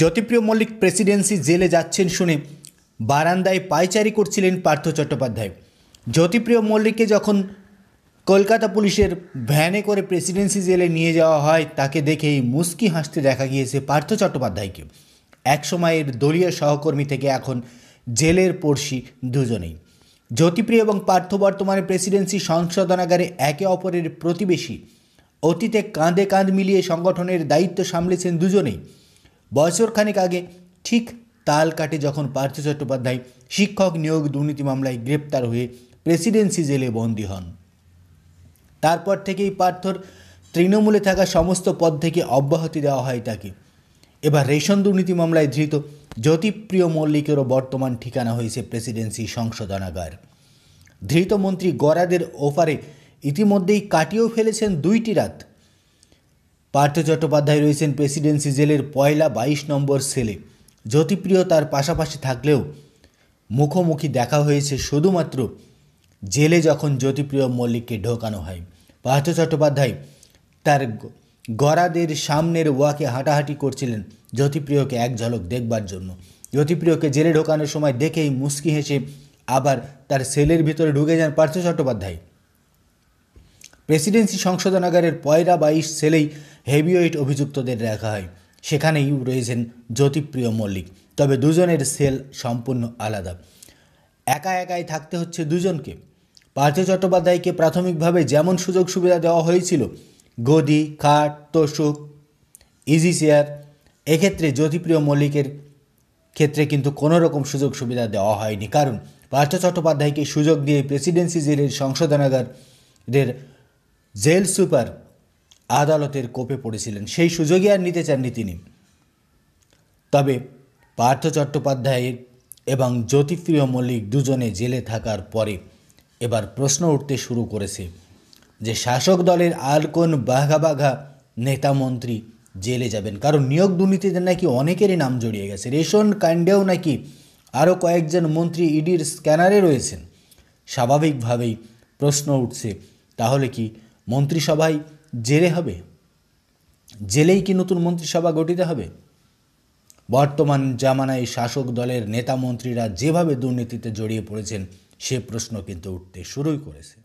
Jyotipriya Mallick Presidency জেলে যাচ্ছেন শুনে বারান্দায় পায়চারি করছিলেন পার্থ চট্টোপাধ্যায় জ্যোতিপ্রিয় মল্লিককে যখন কলকাতা পুলিশের ভ্যানে করে প্রেসিডেন্সি জেলে নিয়ে যাওয়া হয় তাকে দেখেই মুস্কি হাসতে দেখা গিয়েছে পার্থ চট্টোপাধ্যায়কে একসময়ের দলীয় সহকর্মী থেকে এখন জেলের পড়শি দুজনেই জ্যোতিপ্রিয় এবং পার্থ বর্তমানে প্রেসিডেন্সি সংশোধনাগারে একে অপরের প্রতিবেশী অতীতে কাঁধে কাঁধ মিলিয়ে সংগঠনের দায়িত্ব সামলেছেন দুজনেই বছর আগে ঠিক তাল কাটে যখন পার্থ চট্টোপাধ্যায় শিক্ষক নিয়োগ দুর্নীতি মামলায় গ্রেপ্তার হয়ে প্রেসিডেন্সি জেলে বন্দী হন তারপর থেকেই পার্থর তৃণমূলে থাকা সমস্ত পদ থেকে অব্যাহতি দেওয়া হয় তাকে এবার রেশন দুর্নীতি মামলায় ধৃত জ্যোতিপ্রিয় মল্লিকেরও বর্তমান ঠিকানা হয়েছে প্রেসিডেন্সি সংশোধনাগার ধৃত মন্ত্রী গরাদের ওফারে ইতিমধ্যেই কাটিয়েও ফেলেছেন দুইটি রাত পার্থ চট্টোপাধ্যায় রয়েছেন প্রেসিডেন্সি জেলের পয়লা বাইশ নম্বর সেলে জ্যোতিপ্রিয় তার পাশাপাশি থাকলেও মুখোমুখি দেখা হয়েছে শুধুমাত্র জেলে যখন জ্যোতিপ্রিয় মল্লিককে ঢোকানো হয় পার্থ চট্টোপাধ্যায় তার গড়াদের সামনের ওয়াকে হাঁটাহাঁটি করছিলেন জ্যোতিপ্রিয়কে এক ঝলক দেখবার জন্য জ্যোতিপ্রিয়কে জেলে ঢোকানোর সময় দেখেই মুস্কি হেসে আবার তার সেলের ভিতরে ঢুকে যান পার্থ চট্টোপাধ্যায় প্রেসিডেন্সি সংশোধনাগারের পয়রা বাইশ সেলেই হেভিওয়েট অভিযুক্তদের রাখা হয় সেখানেই রয়েছেন জ্যোতিপ্রিয় মল্লিক তবে দুজনের সেল সম্পূর্ণ আলাদা একা একাই থাকতে হচ্ছে দুজনকে পার্থ চট্টোপাধ্যায়কে প্রাথমিকভাবে যেমন সুযোগ সুবিধা দেওয়া হয়েছিল গদি খাট তোষক ইজি চেয়ার এক্ষেত্রে জ্যোতিপ্রিয় মল্লিকের ক্ষেত্রে কিন্তু কোনো রকম সুযোগ সুবিধা দেওয়া হয়নি কারণ পার্থ চট্টোপাধ্যায়কে সুযোগ দিয়ে প্রেসিডেন্সি জেলের সংশোধনাগারের জেল সুপার আদালতের কোপে পড়েছিলেন সেই সুযোগই আর নিতে চাননি তিনি তবে পার্থ চট্টোপাধ্যায়ের এবং জ্যোতিপ্রিয় মল্লিক দুজনে জেলে থাকার পরে এবার প্রশ্ন উঠতে শুরু করেছে যে শাসক দলের আর কোন বাঘা বাঘা নেতামন্ত্রী জেলে যাবেন কারণ নিয়োগ দুর্নীতিতে নাকি অনেকেরই নাম জড়িয়ে গেছে রেশন কাণ্ডেও নাকি আরও কয়েকজন মন্ত্রী ইডির স্ক্যানারে রয়েছেন স্বাভাবিকভাবেই প্রশ্ন উঠছে তাহলে কি মন্ত্রিসভায় জেলে হবে জেলেই কি নতুন মন্ত্রিসভা গঠিত হবে বর্তমান জামানায় শাসক দলের নেতা মন্ত্রীরা যেভাবে দুর্নীতিতে জড়িয়ে পড়েছেন সে প্রশ্ন কিন্তু উঠতে শুরুই করেছে